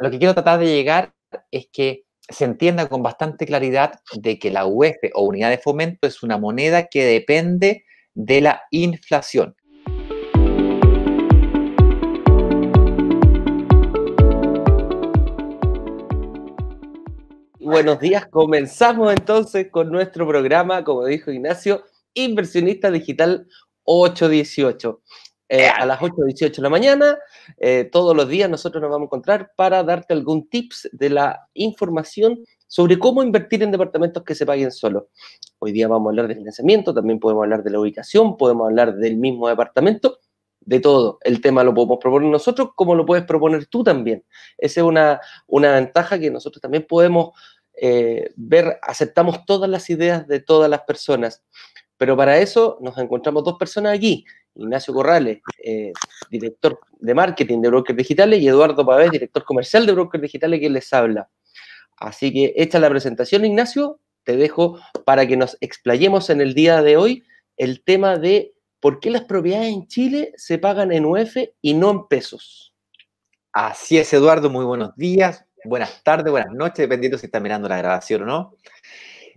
lo que quiero tratar de llegar es que se entienda con bastante claridad de que la UEF o unidad de fomento es una moneda que depende de la inflación. Buenos días, comenzamos entonces con nuestro programa, como dijo Ignacio, Inversionista Digital 818. Eh, a las 8, 18 de la mañana. Eh, todos los días nosotros nos vamos a encontrar para darte algún tips de la información sobre cómo invertir en departamentos que se paguen solo. Hoy día vamos a hablar de financiamiento, también podemos hablar de la ubicación, podemos hablar del mismo departamento, de todo. El tema lo podemos proponer nosotros, como lo puedes proponer tú también. Esa es una, una ventaja que nosotros también podemos eh, ver, aceptamos todas las ideas de todas las personas. Pero para eso nos encontramos dos personas aquí Ignacio Corrales, eh, director de marketing de Brokers Digitales, y Eduardo Pavés, director comercial de Brokers Digitales, que les habla. Así que hecha la presentación, Ignacio, te dejo para que nos explayemos en el día de hoy el tema de por qué las propiedades en Chile se pagan en UF y no en pesos. Así es, Eduardo, muy buenos días, buenas tardes, buenas noches, dependiendo si está mirando la grabación o no.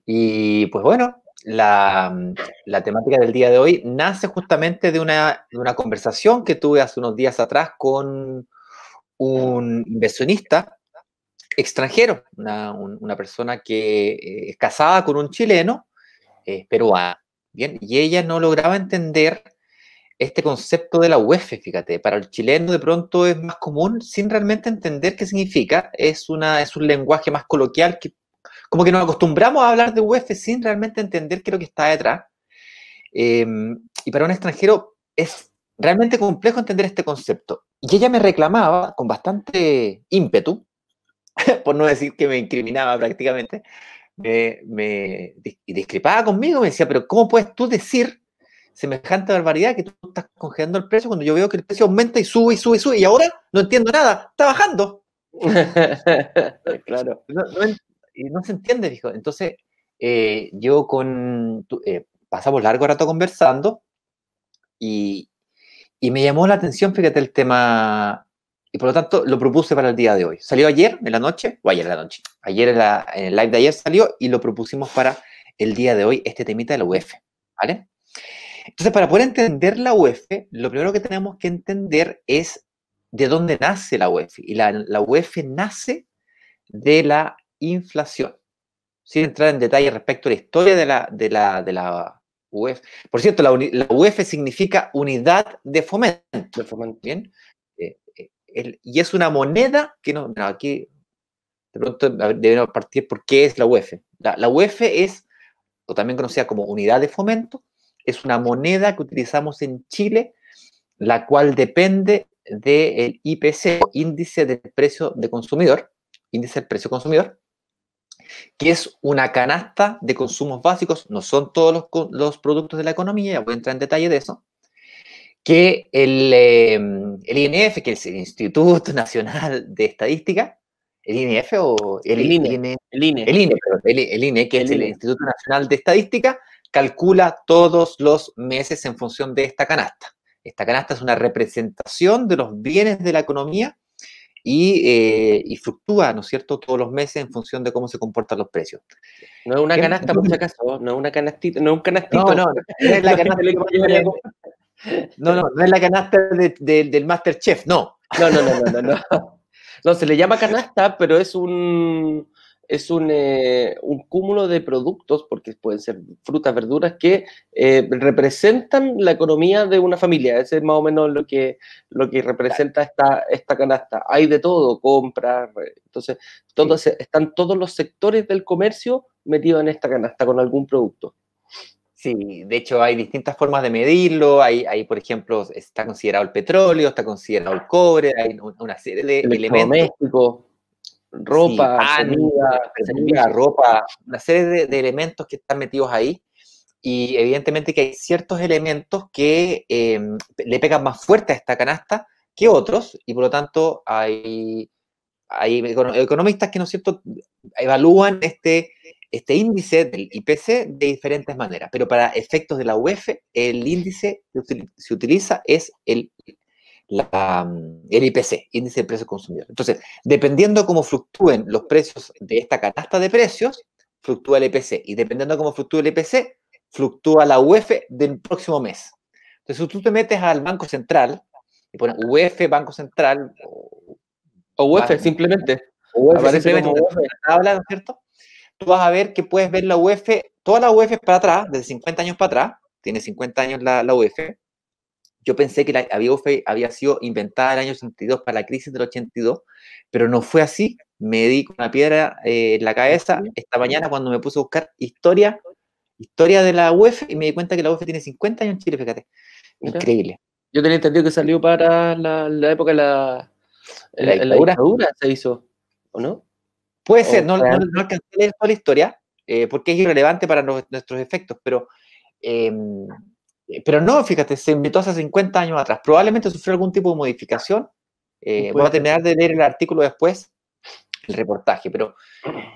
Y pues bueno, Mm, la, temática del día de hoy nace justamente de una, conversación que tuve hace unos días atrás con un inversionista extranjero, una, persona que eh, es casada con un chileno eh, peruano, ¿bien? y ella no lograba entender este concepto de la UEF, fíjate, para el chileno de pronto es más común sin realmente entender qué significa, es, una, es un lenguaje más coloquial que como que nos acostumbramos a hablar de UF sin realmente entender qué es lo que está detrás. Em, y para un extranjero es realmente complejo entender este concepto. Y ella me reclamaba con bastante ímpetu, por no decir que me incriminaba prácticamente, me, me, discrepaba conmigo, me decía, pero ¿cómo puedes tú decir semejante barbaridad que tú estás congelando el precio cuando yo veo que el precio aumenta y sube y sube y sube y ahora no entiendo nada, está bajando? claro. No, no, y no se entiende, dijo. Entonces, eh, yo con, eh, pasamos largo rato conversando y, y me llamó la atención, fíjate, el tema y por lo tanto lo propuse para el día de hoy. Salió ayer en la noche, o ayer en la noche, ayer en, el live de ayer salió y lo propusimos para el día de hoy, este temita de la UEF, ¿vale? Entonces, para poder entender la UEF, lo primero que tenemos que entender es de dónde nace la UEF. Y la, la UEF nace de la inflación. Sin entrar en detalle respecto a la historia de la, de la, UEF. Por cierto, la, la UEF significa unidad de fomento. Eh, eh, y es una moneda que no, no aquí de pronto debemos partir por qué es la UEF. La, la UEF es, o también conocida como unidad de fomento, es una moneda que utilizamos en Chile, la cual depende del IPC, índice de precio de consumidor, índice de precio consumidor, que es una canasta de consumos básicos, no son todos los, productos de la economía, voy a entrar en detalle de eso, que el, em, INF, que es el Instituto Nacional de Estadística, el o el, INE, el, INE. E? el, INE, e, e, que es el Instituto Nacional de Estadística, calcula todos los meses en función de esta canasta. Esta canasta es una representación de los bienes de la economía eh, y, fluctúa, ¿no es cierto?, todos los meses en función de cómo se comportan los precios. No es una canasta, por si acaso, no es una canastita, no es un canastito. No, no, no es la canasta, no, es la canasta del Masterchef, no. No, no, no, no, no. No, se le llama canasta, pero es un es un, eh, un, cúmulo de productos, porque pueden ser frutas, verduras, que eh, representan la economía de una familia. Ese es más o menos lo que, lo que representa esta, esta canasta. Hay de todo, compras, entonces están todos los sectores del comercio metidos en esta canasta con algún producto. Sí, de hecho hay distintas formas de medirlo. Hay, hay, por ejemplo, está considerado el petróleo, está considerado el cobre, hay una serie de elementos ropa, ropa, una serie de, elementos que están metidos ahí. Y evidentemente que hay ciertos elementos que em, le pegan más fuerte a esta canasta que otros, y por lo tanto hay, economistas que, ¿no es cierto?, evalúan este, este índice del IPC de diferentes maneras, pero para efectos de la UEF, el índice que se utiliza es el Mm, el IPC, índice de precios consumidor. Entonces, dependiendo cómo fluctúen los precios de esta canasta de precios, fluctúa el IPC. Y dependiendo cómo fluctúa el IPC, fluctúa la UF del próximo mes. Entonces, si tú te metes al Banco Central y pones UEF Banco Central. O, UF simplemente. UEF, simplemente Tabla, cierto? Tú vas a ver que puedes ver la UEF, toda la UEF para atrás, desde 50 años para atrás, tiene 50 años la, la UEF yo pensé que la Abiofe había sido inventada en el año 82 para la crisis del 82, pero no fue así. Me di con una piedra eh, en la cabeza esta mañana cuando me puse a buscar historia, historia de la UEF y me di cuenta que la UEF tiene 50 años en Chile, fíjate. Increíble. Yo tenía entendido que salió para la, época de la, eh, la, la, se hizo, ¿o no? Puede ser, no, alcancé toda la historia, eh, porque es irrelevante para nuestros efectos, pero em, eh, pero no, fíjate, se inventó hace 50 años atrás. Probablemente sufrió algún tipo de modificación. Eh, voy a terminar de leer el artículo después, el reportaje, pero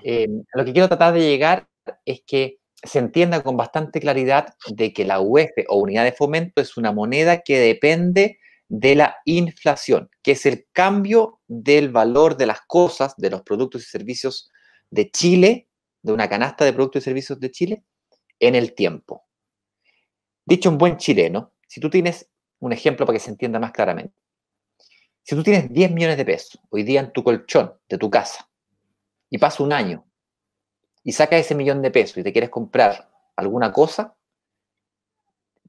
em, lo que quiero tratar de llegar es que se entienda con bastante claridad de que la UEF e o unidad de fomento es una moneda que depende de la inflación, que es el cambio del valor de las cosas, de los productos y servicios de Chile, de una canasta de productos y servicios de Chile, en el tiempo. Dicho un buen chileno, si tú tienes un ejemplo para que se entienda más claramente. Si tú tienes 10 millones de pesos hoy día en tu colchón de tu casa y pasa un año y sacas ese millón de pesos y te quieres comprar alguna cosa,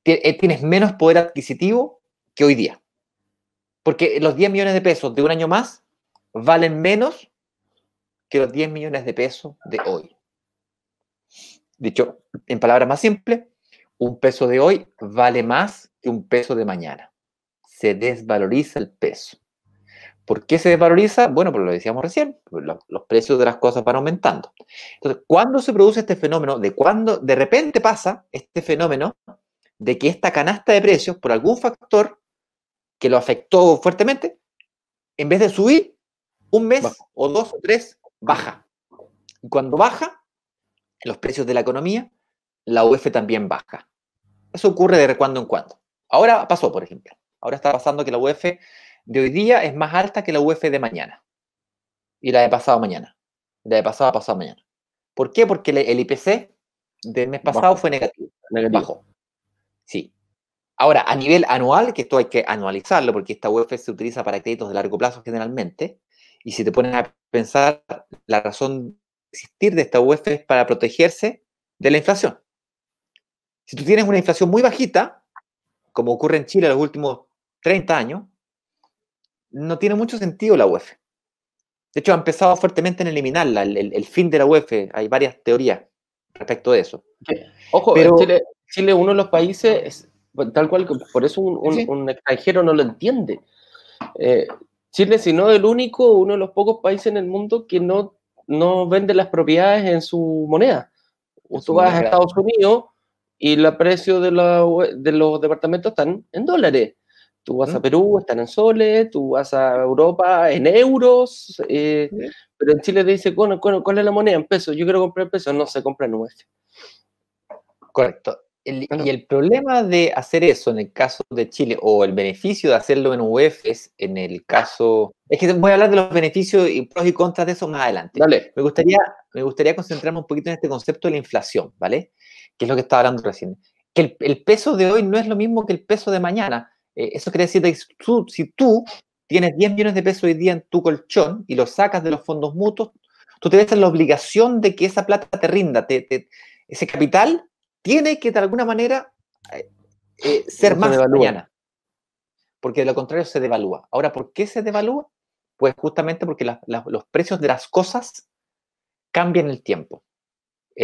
eh, tienes menos poder adquisitivo que hoy día. Porque los 10 millones de pesos de un año más valen menos que los 10 millones de pesos de hoy. Dicho en palabras más simples, un peso de hoy vale más que un peso de mañana. Se desvaloriza el peso. ¿Por qué se desvaloriza? Bueno, pues lo decíamos recién, pues los, precios de las cosas van aumentando. Entonces, ¿cuándo se produce este fenómeno? De cuándo de repente pasa este fenómeno de que esta canasta de precios, por algún factor que lo afectó fuertemente, en vez de subir, un mes o dos o tres, baja. Y cuando baja, los precios de la economía la UF también baja. Eso ocurre de cuando en cuando. Ahora pasó, por ejemplo. Ahora está pasando que la UF de hoy día es más alta que la UF de mañana. Y la de pasado mañana. la de pasado pasado mañana. ¿Por qué? Porque el IPC del mes pasado fue negativo. negativo. Bajó. Sí. Ahora, a nivel anual, que esto hay que anualizarlo porque esta UF se utiliza para créditos de largo plazo generalmente, y si te pones a pensar, la razón de existir de esta UF es para protegerse de la inflación. Si tú tienes una inflación muy bajita, como ocurre en Chile en los últimos 30 años, no tiene mucho sentido la UEF. De hecho, ha empezado fuertemente en eliminarla, el, fin de la UEF. Hay varias teorías respecto de eso. Ojo, Chile, es uno de los países, tal cual, por eso un, extranjero no lo entiende. Eh, Chile, si no el único, uno de los pocos países en el mundo que no, no vende las propiedades en su moneda. tú vas a Estados Unidos y los precio de, la, de los departamentos están en dólares. Tú vas a mm. Perú, están en soles, tú vas a Europa en euros, eh, pero en Chile te dice, ¿cuál, cuál, es la moneda? En pesos, yo quiero comprar pesos, no se compra en UF. Correcto. y el problema de hacer eso en el caso de Chile, o el beneficio de hacerlo en UF e es en el caso... Es que voy a hablar de los beneficios y pros y contras de eso más adelante. Dale. Me gustaría, me gustaría concentrarme un poquito en este concepto de la inflación, ¿vale? que es lo que estaba hablando recién, que el, peso de hoy no es lo mismo que el peso de mañana. Eh, eso quiere decir que si tú, tienes 10 millones de pesos hoy día en tu colchón y lo sacas de los fondos mutuos, tú tienes la obligación de que esa plata te rinda. ese capital tiene que de alguna manera eh, eh, ser más mañana. Porque de lo contrario se devalúa. Ahora, ¿por qué se devalúa? Pues justamente porque los precios de las cosas cambian el tiempo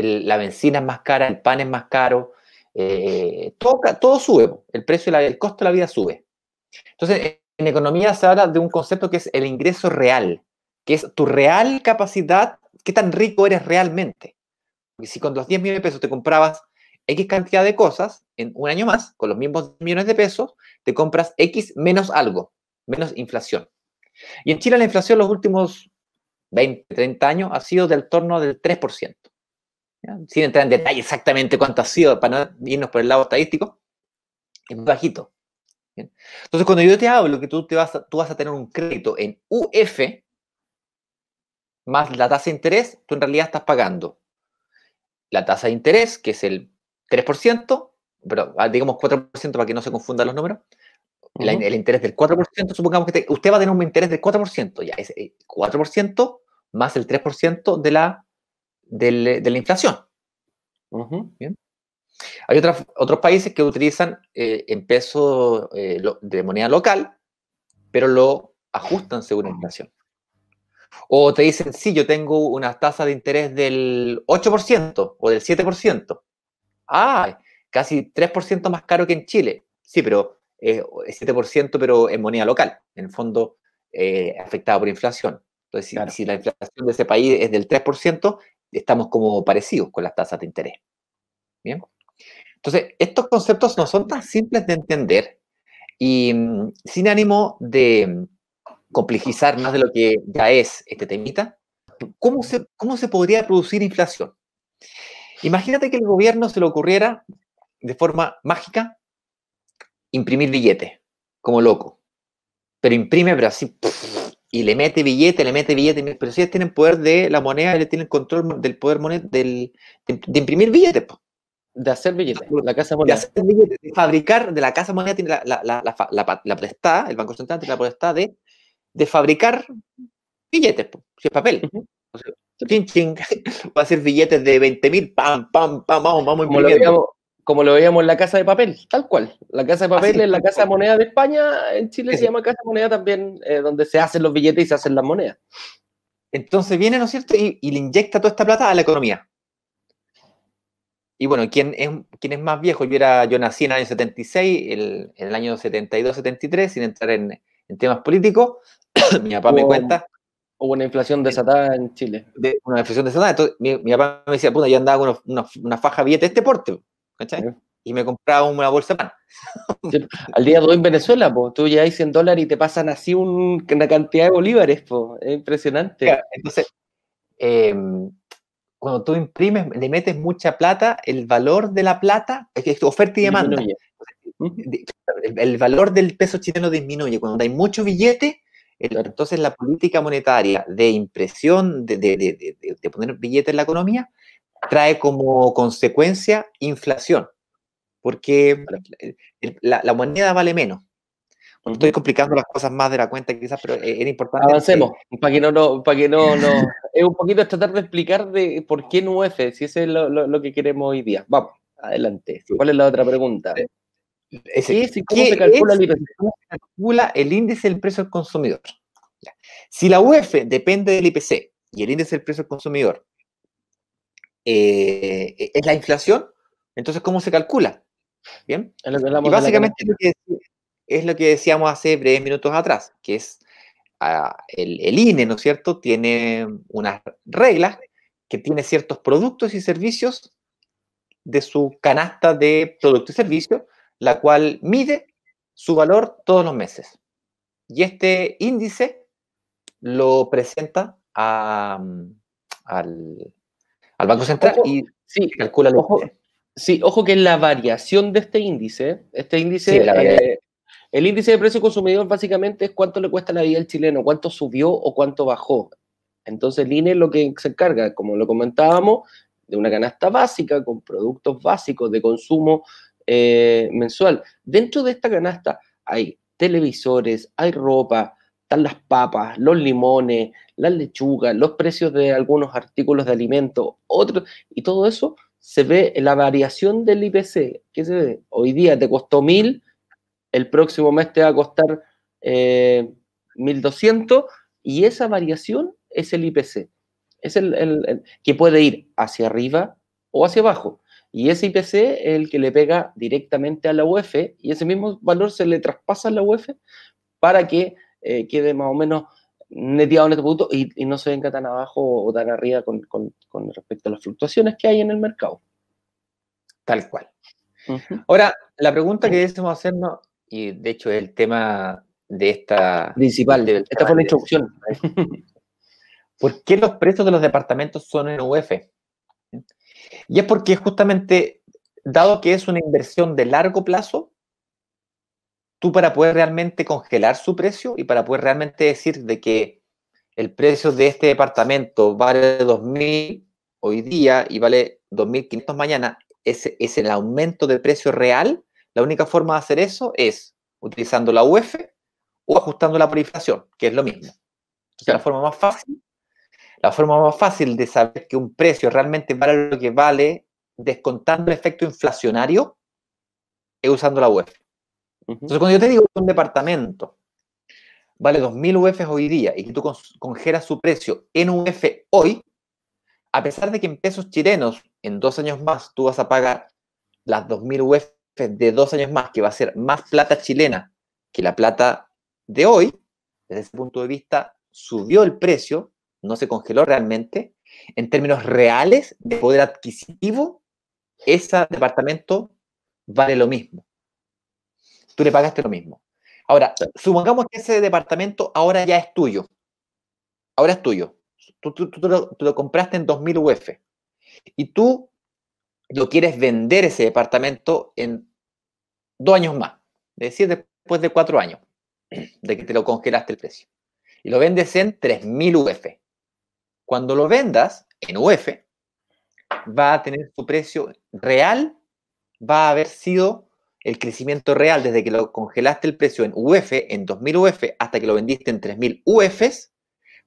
la benzina es más cara, el pan es más caro, eh, todo, sube, el precio, el costo de la vida sube. Entonces, en economía se habla de un concepto que es el ingreso real, que es tu real capacidad, qué tan rico eres realmente. Y si con los 10 millones de pesos te comprabas X cantidad de cosas, en un año más, con los mismos millones de pesos, te compras X menos algo, menos inflación. Y en Chile la inflación los últimos 20, 30 años ha sido del torno del 3% sin entrar en detalle exactamente cuánto ha sido, para no irnos por el lado estadístico, es muy bajito. Entonces, cuando yo te hablo que tú, te vas a, tú vas a tener un crédito en UF más la tasa de interés, tú en realidad estás pagando la tasa de interés, que es el 3%, pero ah, digamos 4% para que no se confundan los números, el, interés del 4%, supongamos que usted va a tener un interés del 4%, ya, es 4% eh, más el 3% de la eh, de la inflación. Hay otras, otros países que utilizan eh, en peso eh, de moneda local, pero lo ajustan según la inflación. O te dicen, sí, yo tengo una tasa de interés del 8% o del 7%. Ah, casi 3% más caro que en Chile. Sí, pero es 7%, pero en moneda local, en el fondo afectado por inflación. Entonces, si, la inflación de ese país es del 3%, estamos como parecidos con las tasas de interés. Bien. Entonces, estos conceptos no son tan simples de entender y mm, sin ánimo de mm, complejizar más de lo que ya es este temita, ¿cómo se, cómo se podría producir inflación? Imagínate que el gobierno se le ocurriera de forma mágica imprimir billetes, como loco, pero imprime, Brasil así, y le mete billete, le mete billetes pero si ellos tienen poder de la moneda, ellos tienen control del poder moneda, de, imprimir billetes, de hacer billetes, la De hacer billetes, fabricar, de la casa moneda tiene la, la, la, la, potestad, el Banco Central tiene la potestad de, de fabricar billetes, si es papel. Va a ser billetes de 20.000, mil, pam, pam, pam, vamos, vamos como lo veíamos en la Casa de Papel, tal cual. La Casa de Papel es la Casa de Moneda de España, en Chile se llama Casa de Moneda también, eh, donde se hacen los billetes y se hacen las monedas. Entonces viene, ¿no es cierto? Y, le inyecta toda esta plata a la economía. Y bueno, ¿quién es, es más viejo? Yo, era, yo nací en el año 76, el, en el año 72-73, sin entrar en, temas políticos. mi papá me cuenta. Hubo una inflación eh, desatada en Chile. una inflación desatada. Entonces, mi, papá me decía, puta, yo andaba con una, una faja billete de este porte. Y me compraba una bolsa de pan. Al día de hoy en Venezuela, tú tú hay 100 dólares y te pasan así una cantidad de bolívares, es impresionante. entonces, em, cuando tú imprimes, le metes mucha plata, el valor de la plata, es que oferta y demanda. El, valor del peso chileno disminuye. Cuando hay mucho billete, entonces la política monetaria de impresión, de, de, poner billete en la economía, trae como consecuencia inflación, porque la, moneda vale menos. estoy complicando las cosas más de la cuenta quizás, pero e, era importante. Avancemos, para que no, no, es un poquito tratar de explicar de por qué no UF, si ese es lo, que queremos hoy día. Vamos, adelante. ¿Cuál es la otra pregunta? cómo se calcula, el IPC? calcula el índice del precio del consumidor? Si la UF depende del IPC y el índice del precio al consumidor eh, e, es la inflación. Entonces, ¿cómo se calcula? Bien. y básicamente es lo que decíamos hace breves minutos atrás, que es ah, el, INE, ¿no es cierto? Tiene unas reglas que tiene ciertos productos y servicios de su canasta de productos y servicios, la cual mide su valor todos los meses. Y este índice lo presenta a, mm, al, al Banco Central y sí, calcula lo ojo, que Sí, ojo que la variación de este índice, este índice, eh, el índice de precio consumidor básicamente es cuánto le cuesta la vida al chileno, cuánto subió o cuánto bajó. Entonces el e es lo que se encarga, como lo comentábamos, de una canasta básica con productos básicos de consumo eh, mensual. Dentro de esta canasta hay televisores, hay ropa, las papas, los limones, las lechugas, los precios de algunos artículos de alimento, otros, y todo eso se ve en la variación del IPC. ¿Qué se ve? Hoy día te costó 1000, el próximo mes te va a costar 1200, eh, y esa variación es el IPC. Es el, que puede ir hacia arriba o hacia abajo. Y ese IPC es el que le pega directamente a la UEF y ese mismo valor se le traspasa a la UEF para que eh, quede más o menos neteado en este producto y, no se venga tan abajo o tan arriba con, respecto a las fluctuaciones que hay en el mercado. Tal cual. Ahora, la pregunta que debemos hacernos, y de hecho es el tema de esta... Principal, de, esta fue la introducción. ¿Por qué los precios de los departamentos son en UF? Y es porque justamente, dado que es una inversión de largo plazo, tú para poder realmente congelar su precio y para poder realmente decir de que el precio de este departamento vale 2.000 hoy día y vale 2.500 mañana, es, es el aumento de precio real, la única forma de hacer eso es utilizando la UF o ajustando la por inflación, que es lo mismo. la forma más fácil, la forma más fácil de saber que un precio realmente vale lo que vale, descontando el efecto inflacionario, es usando la UF. Entonces, cuando yo te digo que un departamento vale 2.000 UF hoy día y que tú congelas su precio en UF hoy, a pesar de que en pesos chilenos en dos años más tú vas a pagar las 2.000 UF de dos años más, que va a ser más plata chilena que la plata de hoy, desde ese punto de vista subió el precio, no se congeló realmente, en términos reales de poder adquisitivo, ese departamento vale lo mismo. Tú le pagaste lo mismo. Ahora, supongamos que ese departamento ahora ya es tuyo. Ahora es tuyo. Tú, lo, compraste en 2000 UF. Y tú lo quieres vender ese departamento en dos años más. Es decir, después de cuatro años de que te lo congelaste el precio. Y lo vendes en 3000 UF. Cuando lo vendas en UF, va a tener su precio real, va a haber sido el crecimiento real desde que lo congelaste el precio en UF, en 2000 UF, hasta que lo vendiste en 3000 UFs,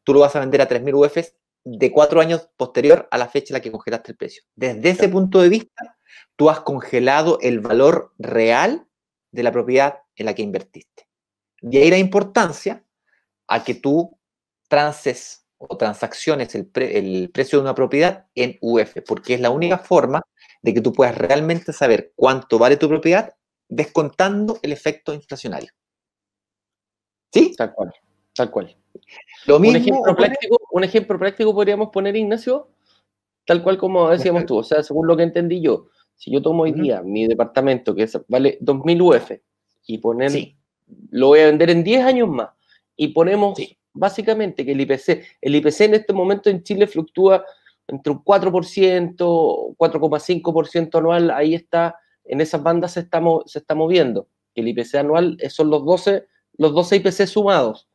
tú lo vas a vender a 3000 UF de cuatro años posterior a la fecha en la que congelaste el precio. Desde ese punto de vista, tú has congelado el valor real de la propiedad en la que invertiste. De ahí la importancia a que tú transes o transacciones el, el, precio de una propiedad en UF, porque es la única forma de que tú puedas realmente saber cuánto vale tu propiedad descontando el efecto inflacionario. ¿Sí? Tal cual, tal cual. Lo un, ejemplo práctico, podríamos poner, Ignacio, tal cual como decíamos tú, o sea, según lo que entendí yo, si yo tomo hoy día mi departamento que vale 2.000 UF y poner, lo voy a vender en 10 años más y ponemos básicamente que el IPC, el IPC en este momento en Chile fluctúa entre un 4%, 4,5% anual, ahí está en esas bandas se está, se está moviendo, el IPC anual eh, son los 12, los 12 IPC sumados.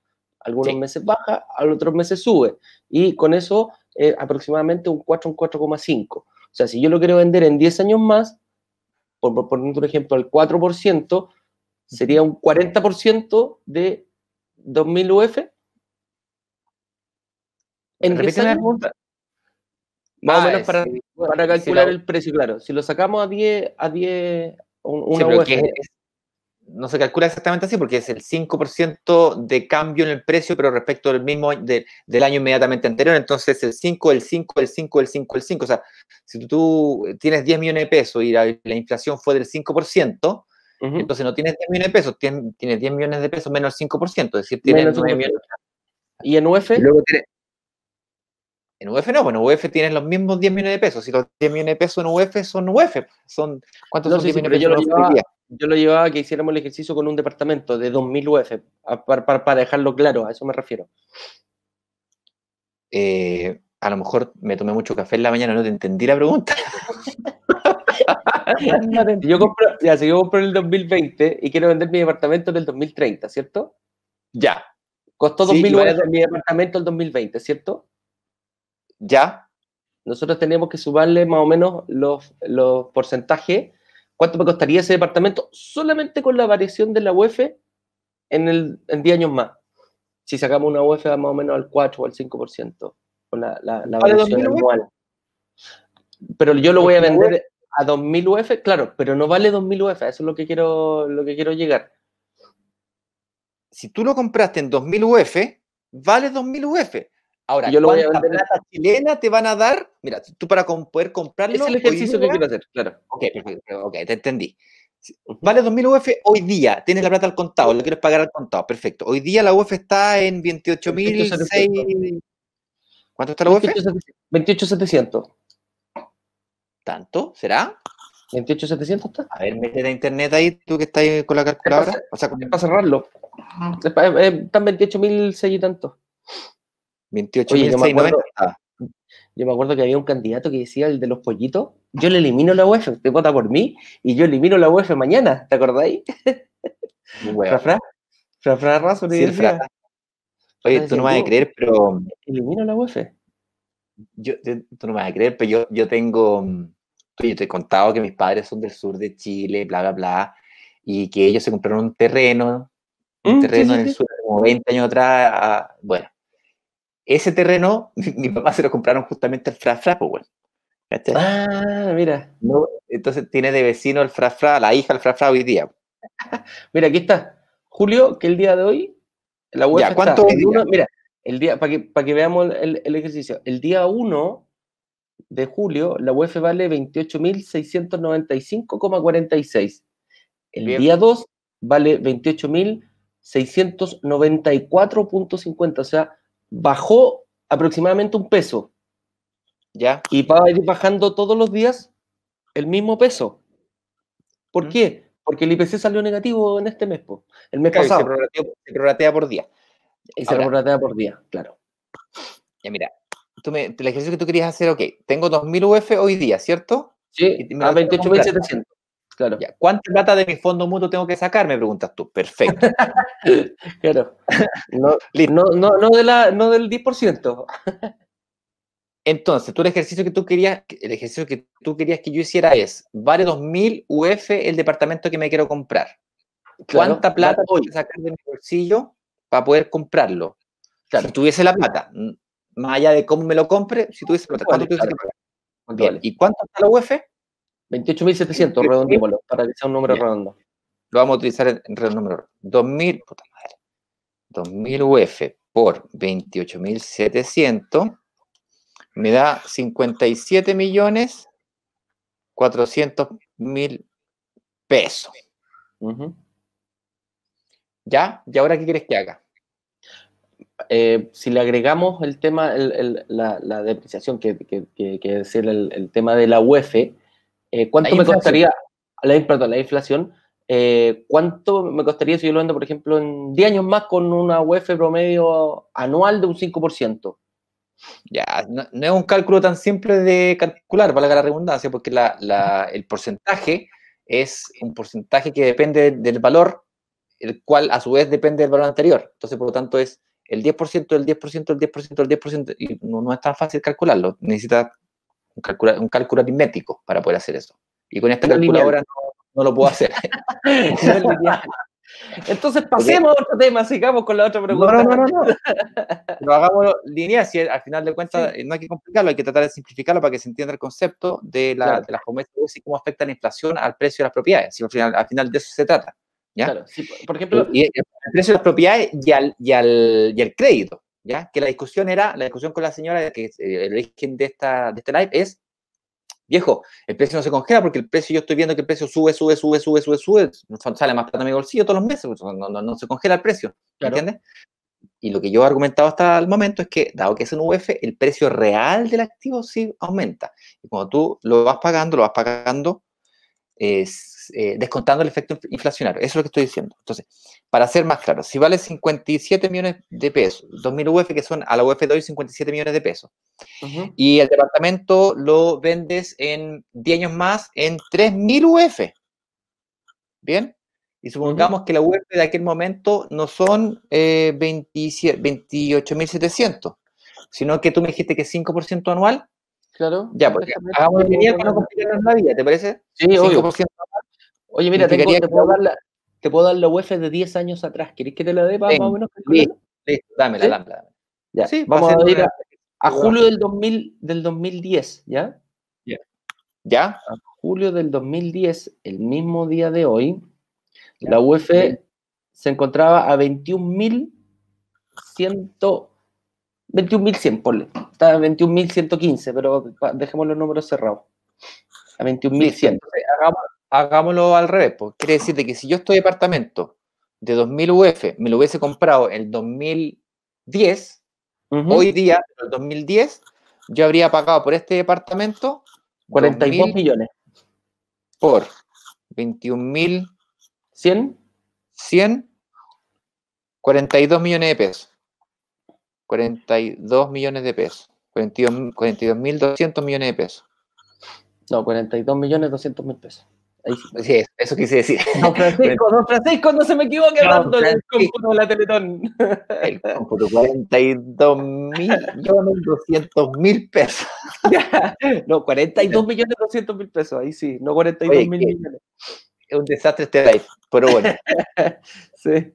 Algunos meses baja, a otros meses sube. Y con eso eh, aproximadamente un 4, un 4,5. O sea, si yo lo quiero vender en 10 años más, por, poner un ejemplo, al 4%, sería un 40% de 2.000 UF. En más o ah, menos para, para calcular el precio, claro. Si lo sacamos a 10, a 10, no se calcula exactamente así porque es el 5% de cambio en el precio, pero respecto del mismo del año inmediatamente anterior. Entonces, el 5, el 5, el 5, el 5, el 5. O sea, si tú tienes 10 millones de pesos y la, inflación fue del 5%, entonces no tienes 10 millones de pesos, tienes, 10 millones de pesos menos el 5%, es decir, tienes 9 millones. ¿Y en UF? Luego en UF no, bueno, pues UF tienen los mismos 10 millones de pesos. Si los 10 millones de pesos en UF son UF, son, ¿cuántos son 10 millones de pesos? Yo lo, llevaba, a que hiciéramos el ejercicio con un departamento de 2.000 UF, para, dejarlo claro, a eso me refiero. Eh, a lo mejor me tomé mucho café en la mañana, no te entendí la pregunta. yo compro, ya, si yo compro el 2020 y quiero vender mi departamento en el 2030, ¿cierto? Ya. Costó 2.000 sí, UF mi departamento el 2020, ¿cierto? ya, nosotros tenemos que sumarle más o menos los, porcentajes. ¿Cuánto me costaría ese departamento solamente con la variación de la UEF en, 10 años más? Si sacamos una UEF más o menos al 4 o al 5%, con la, variación anual. Pero yo lo voy a vender a 2000 UEF? claro, pero no vale 2000 UEF, eso es lo que quiero, lo que quiero llegar. Si tú lo compraste en 2000 UEF vale 2000 UEF Ahora, yo lo voy a plata chilena te van a dar? Mira, tú para poder comprarlo. Es el ejercicio que quiero hacer, claro. Ok, perfecto, ok, te entendí. Vale 2.000 UF hoy día, tienes la plata al contado, lo quieres pagar al contado, perfecto. Hoy día la UF está en 28.000. ¿Cuánto está la UF? 28.700. ¿Tanto? ¿Será? 28.700 está. A ver, mete la internet ahí, tú que estás con la calculadora. o sea, para cerrarlo. Están 28.000 y tanto. 28 yo, me acuerdo, que había un candidato que decía el de los pollitos, yo le elimino la UEF, te vota por mí y yo elimino la UEF mañana, ¿te acordáis? Bueno. Frafra, Frafra Razo Oye, tú no me vas a creer, pero... Elimino la UEF. Yo, tú no me vas a creer, pero yo, yo tengo... Mm, pues, yo te he contado que mis padres son del sur de Chile, bla, bla, bla, y que ellos se compraron un terreno, un mm, terreno en el sur como 20 años atrás, bueno, ese terreno, mi, papá se lo compraron justamente al Frafra, pues, Ah, mira. entonces tiene de vecino el Frafra, la hija del Frafra hoy día. mira, aquí está. Julio, que el día de hoy, la UEFA ya, ¿cuánto está, uno, mira, el día, para que, para que veamos el, el, ejercicio, el día 1 de julio, la UEF vale 28.695,46. El día 2 vale 28.694,50, o sea, bajó aproximadamente un peso. ¿Ya? Y va a ir bajando todos los días el mismo peso. ¿Por ¿Mm? qué? Porque el IPC salió negativo en este mes, el mes pasado. Se prorratea, por día. Y se prorratea por día, claro. Ya, mira, tú el ejercicio que tú querías hacer, ok, tengo 2.000 UF hoy día, ¿cierto? Sí, a 28.700. ¿Cuánta plata de mi fondo mutuo tengo que sacar? Me preguntas tú. Perfecto. claro. No, del 10%. Entonces, tú el ejercicio que tú querías, el ejercicio que tú querías que yo hiciera es, vale 2.000 UF el departamento que me quiero comprar. ¿Cuánta plata voy a sacar de mi bolsillo para poder comprarlo? Si tuviese la plata, más allá de cómo me lo compre, si tuviese plata, ¿cuánto la plata? ¿Y cuánto está la UF? 28.700, este redondémoslo, para que un número redondo. Lo vamos a utilizar en, el redondo número. 2.000, puta madre. 2.000 UF por 28.700 me da 57 millones pesos. ¿Ya? ¿Y ahora qué quieres que haga? Eh, si le agregamos el tema, la, depreciación, que, que, es el, el, tema de la UEF, eh, ¿Cuánto me costaría la, la inflación? Eh, ¿Cuánto me costaría si yo lo vendo, por ejemplo, en 10 años más con una UEF promedio anual de un 5%? Ya, no, es un cálculo tan simple de calcular, valga la redundancia, porque el porcentaje es un porcentaje que depende del valor, el cual a su vez depende del valor anterior. Entonces, por lo tanto, es el 10%, el 10%, el 10%, el 10%, y no, no es tan fácil calcularlo. Necesitas un, cálculo aritmético para poder hacer eso. Y con esta calculadora no, lo puedo hacer. Entonces pasemos a otro tema, sigamos con la otra pregunta. No, no, no, no. hagamos hagamos lineal, si al final de cuentas eh, no hay que complicarlo, hay que tratar de simplificarlo para que se entienda el concepto de, las promesas y cómo afecta la inflación al precio de las propiedades. Si al, final, al final de eso se trata. por ejemplo. Eh, y el precio de las propiedades y al, y al, y al crédito. ¿ya? Que la discusión era, la discusión con la señora, que es eh, el origen de, esta, de este live es, viejo, el precio no se congela porque el precio, yo estoy viendo que el precio sube, sube, sube, sube, sube, sube, sale más plata mi bolsillo todos los meses, pues, no, se congela el precio, ¿entiendes? Y lo que yo he argumentado hasta el momento es que, dado que es un UF, el precio real del activo sí aumenta. Y cuando tú lo vas pagando, lo vas pagando es eh, descontando el efecto inflacionario. Eso es lo que estoy diciendo. Entonces, para ser más claro, si vale 57 millones de pesos, 2.000 UF que son a la UF de hoy 57 millones de pesos, y el departamento lo vendes en 10 años más en 3.000 UF. ¿Bien? Y supongamos que la UF de aquel momento no son 28.700, eh, sino que tú me dijiste que 5% anual. Claro. Ya, pues, hagamos para no complicarnos la vida, ¿te parece? Sí, 5% obvio. Oye, mira, te, puedo dar la, te, de 10 años atrás. ¿Querés que te la dé sí, más o menos? Sí, dámela, dámela. Ya, vamos a ir a, julio del, 2000, del 2010, ¿ya? ¿Ya? A julio del 2010, el mismo día de hoy, la UEF se encontraba a 21.100 21.100, ponle. Está a 21.115, pero dejemos los números cerrados. A 21.100. Hagamos, hagámoslo al revés. Pues. Quiere decir que si yo este departamento de 2.000 UF me lo hubiese comprado en 2010, hoy día, en 2010, yo habría pagado por este departamento 42 millones. Por 21.100. 100. 42 millones de pesos. 42 millones de pesos. 42.200 millones de pesos. No, 42 millones 200 mil pesos. Sí, eso quise decir. Don Francisco, don Francisco, no se me equivoque hablando del cómputo de la Teletón. El cómputo, 42 200 mil pesos. no, 42 millones 200 mil pesos, ahí sí, no 42 mil millones. Es un desastre este live, pero bueno. sí.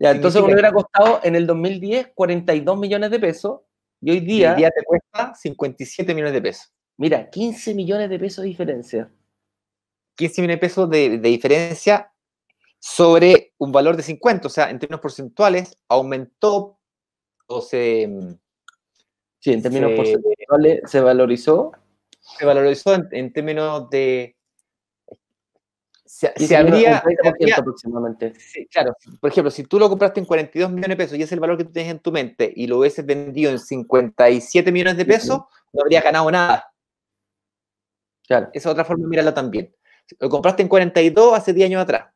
Ya, entonces me hubiera costado en el 2010 42 millones de pesos Y hoy día te cuesta 57 millones de pesos. Mira, 15 millones de pesos de diferencia. 15 millones de pesos de, diferencia sobre un valor de 50, o sea, en términos porcentuales aumentó o se... Mm, sí, en términos porcentuales se valorizó. Se valorizó en, términos de... Se, habría, aproximadamente. Sí, claro, por ejemplo, si tú lo compraste en 42 millones de pesos y es el valor que tú tienes en tu mente y lo hubieses vendido en 57 millones de pesos, no habrías ganado nada. Claro. Esa es otra forma de mirarlo también lo compraste en 42 hace 10 años atrás.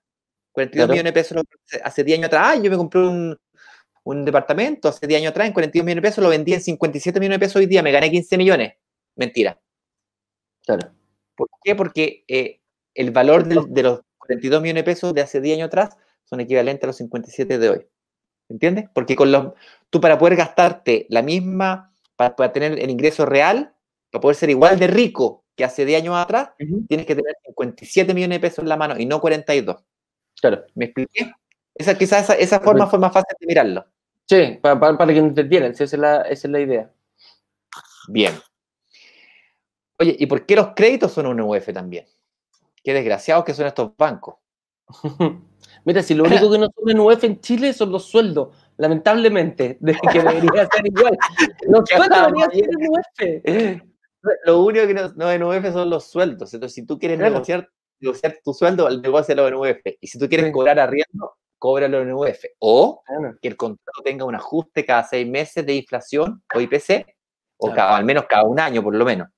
42 millones de pesos hace 10 años atrás. Ah, yo me compré un, departamento hace 10 años atrás en 42 millones de pesos, lo vendí en 57 millones de pesos hoy día, me gané 15 millones. Mentira. Claro. ¿Por qué? Porque eh, el valor de, los 42 millones de pesos de hace 10 años atrás son equivalentes a los 57 de hoy. ¿Entiendes? Porque con los, tú para poder gastarte la misma, para, poder tener el ingreso real, para poder ser igual de rico que hace 10 años atrás tienes que tener 57 millones de pesos en la mano y no 42. Claro. ¿Me expliqué? Esa, quizás esa, forma fue más fácil de mirarlo. Sí, para, para, que no sí, esa, es la, esa es la idea. Bien. Oye, ¿y por qué los créditos son un UF también? Qué desgraciados que son estos bancos. Mira, si lo único que no son un UF en Chile son los sueldos, lamentablemente, de que debería ser igual. Los sueldos deberían ser NUF. UF lo único que no, no en son los sueldos. Entonces, si tú quieres negociar, tu sueldo, negocialo en UF. Y si tú quieres cobrar arriendo, cóbralo en UF. O que el contrato tenga un ajuste cada seis meses de inflación o IPC, o cada, al menos cada un año por lo menos.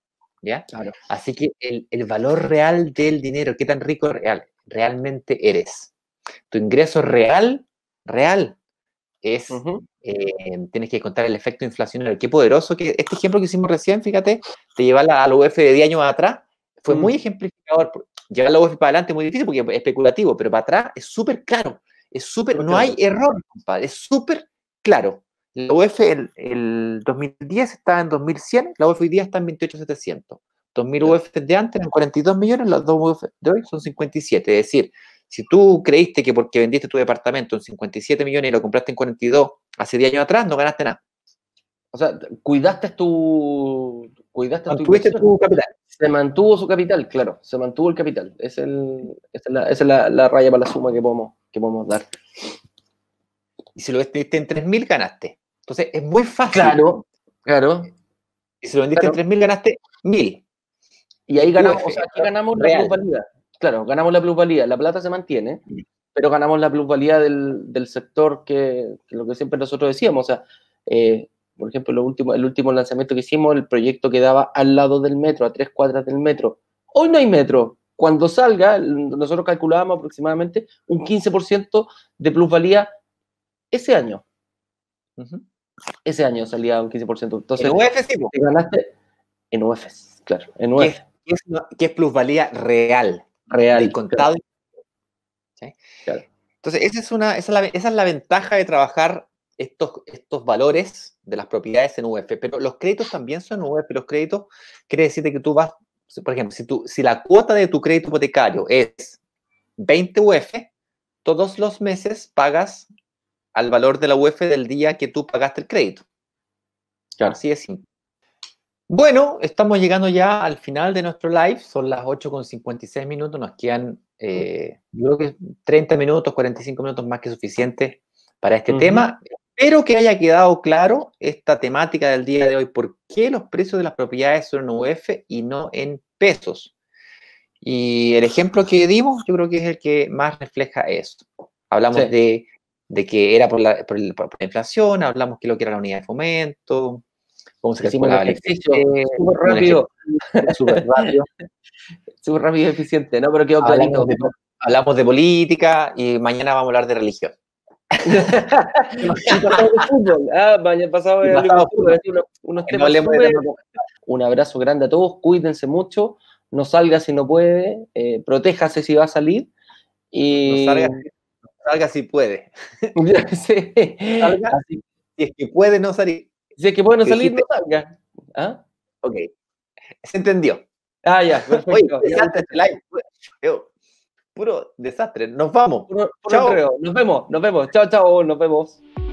¿Ya? Así que el, valor real del dinero, qué tan rico real, realmente eres. Tu ingreso real, real, es, eh, tienes que contar el efecto inflacionario. Qué poderoso que este ejemplo que hicimos recién, fíjate, te lleva la UF de 10 años atrás, fue muy mm. ejemplificador. Llevar la UF para adelante es muy difícil porque es especulativo, pero para atrás es súper claro. Es súper, no hay error, compadre, es súper claro. La UF el, el 2010 estaba en 2100, la UF hoy día está en 28700. 2000 UF de antes eran 42 millones, las dos UF de hoy son 57. Es decir, si tú creíste que porque vendiste tu departamento en 57 millones y lo compraste en 42 hace 10 años atrás, no ganaste nada. O sea, cuidaste tu. Cuidaste tu, capital. Se mantuvo su capital, claro. Se mantuvo el capital. Es esa es, la, raya para la suma que podemos, que dar. Y si lo vendiste en 3.000, ganaste. Entonces, es muy fácil. Claro, claro. Y si lo vendiste en 3.000, ganaste 1.000. Y ahí ganamos, eh, o sea, aquí ganamos la claro, ganamos la plusvalía, la plata se mantiene, pero ganamos la plusvalía del, sector que, lo que siempre nosotros decíamos, o sea, eh, por ejemplo, último, el último lanzamiento que hicimos, el proyecto quedaba al lado del metro, a tres cuadras del metro. Hoy no hay metro. Cuando salga, nosotros calculábamos aproximadamente un 15% de plusvalía ese año. Ese año salía un 15%. Entonces, en UF, en claro, en qué es plusvalía real? real. contado. Entonces, esa es, una, la, ventaja de trabajar estos, estos valores de las propiedades en UF, pero los créditos también son UF. Los créditos quiere decirte que tú vas, por ejemplo, si, tú, si la cuota de tu crédito hipotecario es 20 UF, todos los meses pagas al valor de la UF del día que tú pagaste el crédito. Claro. Así es simple. Bueno, estamos llegando ya al final de nuestro live, son las 8.56 minutos, nos quedan, eh, yo creo que 30 minutos, 45 minutos más que suficiente para este tema. Espero que haya quedado claro esta temática del día de hoy, por qué los precios de las propiedades son en UF y no en pesos. Y el ejemplo que dimos, yo creo que es el que más refleja eso. Hablamos de, que era por la, inflación, hablamos que lo que era la unidad de fomento, como se Hicimos el eh, ejercicio. Súper rápido. Súper rápido. Súper rápido y eficiente, ¿no? Pero quedó clarito. hablamos de política y mañana vamos a hablar de religión. Un abrazo grande a todos. Cuídense mucho. No salga si no puede. Eh, protéjase si va a salir. Y... No salga, si puede. sí. salga, si es que puede no salir. Si es que bueno salir, no salga. ¿Ah? Ok. Se entendió. Ah, ya, perfecto. Oye, este desastre live. Pues, puro desastre. Nos vamos. chao. Nos vemos, nos vemos. Chao, chao, nos vemos.